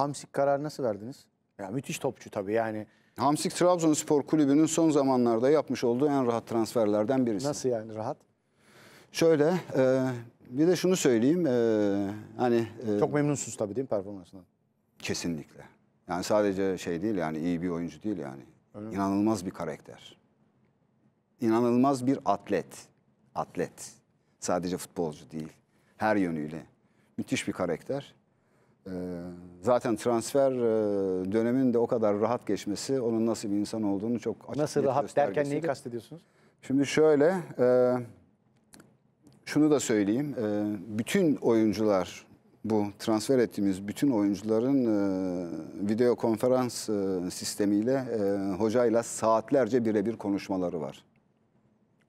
Hamsik kararı nasıl verdiniz? Ya müthiş topçu tabii yani. Hamsik Trabzonspor Kulübü'nün son zamanlarda yapmış olduğu en rahat transferlerden birisi. Nasıl yani rahat? Şöyle e, bir de şunu söyleyeyim. E, hani e, Çok memnunsunuz tabii değil mi performansından? Kesinlikle. Yani sadece şey değil yani iyi bir oyuncu değil yani. Öyle İnanılmaz mi? bir karakter. İnanılmaz bir atlet. Atlet. Sadece futbolcu değil. Her yönüyle. Müthiş bir karakter. Ee, zaten transfer e, dönemin de o kadar rahat geçmesi onun nasıl bir insan olduğunu çok açık Nasıl rahat derken neyi kastediyorsunuz? Şimdi şöyle e, şunu da söyleyeyim. E, bütün oyuncular bu transfer ettiğimiz bütün oyuncuların video konferans sistemiyle e, hocayla saatlerce birebir konuşmaları var.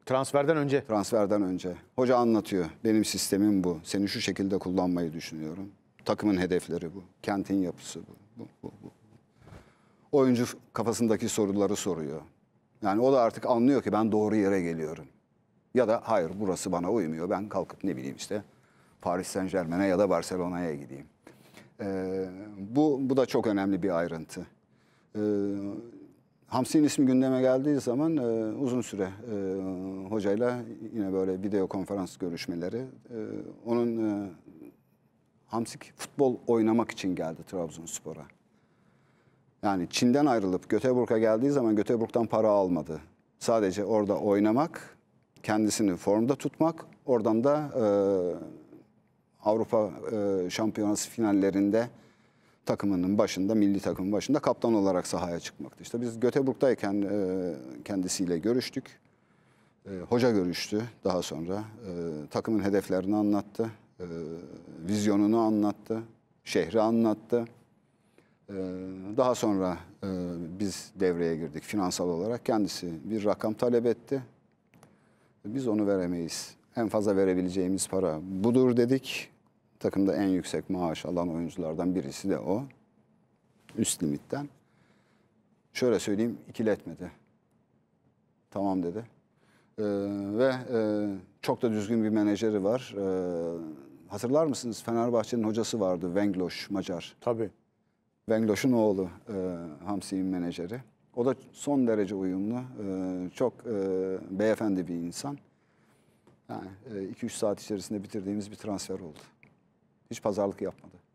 Transferden önce? Transferden önce. Hoca anlatıyor. Benim sistemim bu. Seni şu şekilde kullanmayı düşünüyorum. Takımın hedefleri bu. Kentin yapısı bu. bu, bu, bu. Oyuncu kafasındaki soruları soruyor. Yani o da artık anlıyor ki ben doğru yere geliyorum. Ya da hayır burası bana uymuyor. Ben kalkıp ne bileyim işte Paris Saint Germain'e ya da Barcelona'ya gideyim. Ee, bu, bu da çok önemli bir ayrıntı. Ee, Hamsi'nin ismi gündeme geldiği zaman e, uzun süre e, hocayla yine böyle video konferans görüşmeleri. E, onun e, Hamsik futbol oynamak için geldi Trabzonspor'a. Yani Çin'den ayrılıp Göteborg'a geldiği zaman Göteborg'dan para almadı. Sadece orada oynamak, kendisini formda tutmak, oradan da e, Avrupa e, Şampiyonası finallerinde takımının başında, milli takımın başında kaptan olarak sahaya çıkmaktı. İşte biz Göteborg'dayken e, kendisiyle görüştük. E, hoca görüştü daha sonra. E, takımın hedeflerini anlattı e, vizyonunu anlattı, şehri anlattı. Ee, daha sonra e, biz devreye girdik finansal olarak. Kendisi bir rakam talep etti. Biz onu veremeyiz. En fazla verebileceğimiz para budur dedik. Takımda en yüksek maaş alan oyunculardan birisi de o. Üst limitten. Şöyle söyleyeyim ikiletmedi. Tamam dedi. Ee, ve e, çok da düzgün bir menajeri var. Ee, hatırlar mısınız Fenerbahçe'nin hocası vardı Vengloş Macar. Tabii. Vengloş'un oğlu e, Hamsi'nin menajeri. O da son derece uyumlu. E, çok e, beyefendi bir insan. Yani 2-3 e, saat içerisinde bitirdiğimiz bir transfer oldu. Hiç pazarlık yapmadı.